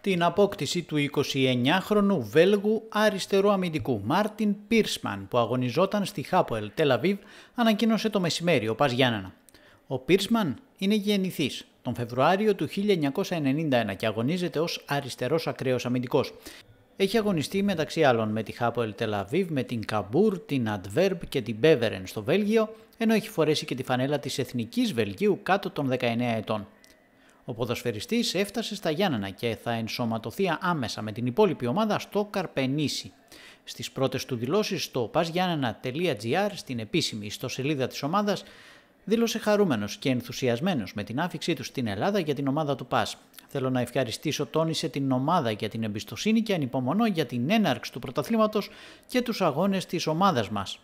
την απόκτηση του 29χρονου Βέλγου αριστερού αμυντικού Μάρτιν Πίρσμαν που αγωνιζόταν στη Χάποελ Τελαβίβ ανακοίνωσε το μεσημέρι ο Πας Ο Πίρσμαν είναι γεννηθής τον Φεβρουάριο του 1991 και αγωνίζεται ως αριστερός ακραίος αμυντικός. Έχει αγωνιστεί μεταξύ άλλων με τη Χάποελ Τελαβίβ, με την Καμπούρ, την Αντβέρμπ και την Μπέβερεν στο Βέλγιο, ενώ έχει φορέσει και τη φανέλα της Εθνικής Βελγίου κάτω των 19 ετών. Ο ποδοσφαιριστής έφτασε στα Γιάννενα και θα ενσωματωθεί άμεσα με την υπόλοιπη ομάδα στο Καρπενήσι. Στις πρώτες του δηλώσεις στο pasgiannena.gr στην επίσημη ιστοσελίδα της ομάδας δήλωσε χαρούμενος και ενθουσιασμένος με την άφηξή του στην Ελλάδα για την ομάδα του ΠΑΣ. Θέλω να ευχαριστήσω τόνισε την ομάδα για την εμπιστοσύνη και ανυπομονώ για την έναρξη του πρωταθλήματος και τους αγώνες της ομάδας μας.